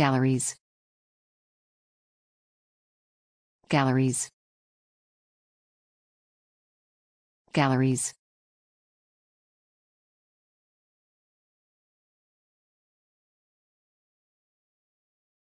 Galleries. Galleries. Galleries.